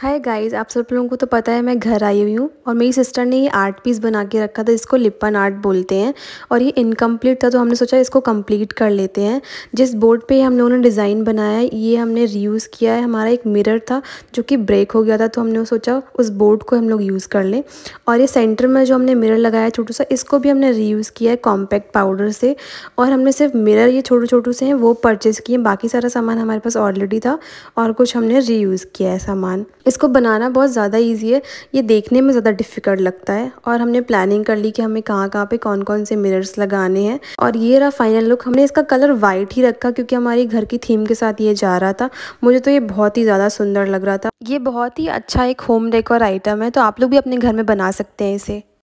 hi guys आप सब लोगों को तो पता है मैं घर आई हुई हूँ और मेरी सिस्टर ने ये आर्ट पीस बना के रखा था इसको लिपन आर्ट बोलते हैं और ये इनकम्प्लीट था तो हमने सोचा इसको कंप्लीट कर लेते हैं जिस बोर्ड पे हम लोगों ने डिज़ाइन बनाया है ये हमने रीयूज़ किया है हमारा एक मिरर था जो कि ब्रेक हो गया था तो हमने सोचा उस बोर्ड को हम लोग यूज़ कर लें और ये सेंटर में जो हमने मिरर लगाया छोटू सा इसको भी हमने रीयूज़ किया है कॉम्पैक्ट पाउडर से और हमने सिर्फ मिररर ये छोटे छोटू से हैं वो परचेज़ किए बाकी सारा सामान हमारे पास ऑलरेडी था और कुछ हमने रीयूज़ किया है सामान इसको बनाना बहुत ज़्यादा ईजी है ये देखने में ज़्यादा डिफ़िकल्ट लगता है और हमने प्लानिंग कर ली कि हमें कहाँ कहाँ पे कौन कौन से मिरर्स लगाने हैं और ये रहा फाइनल लुक हमने इसका कलर वाइट ही रखा क्योंकि हमारी घर की थीम के साथ ये जा रहा था मुझे तो ये बहुत ही ज़्यादा सुंदर लग रहा था ये बहुत ही अच्छा एक होम डेकोर आइटम है तो आप लोग भी अपने घर में बना सकते हैं इसे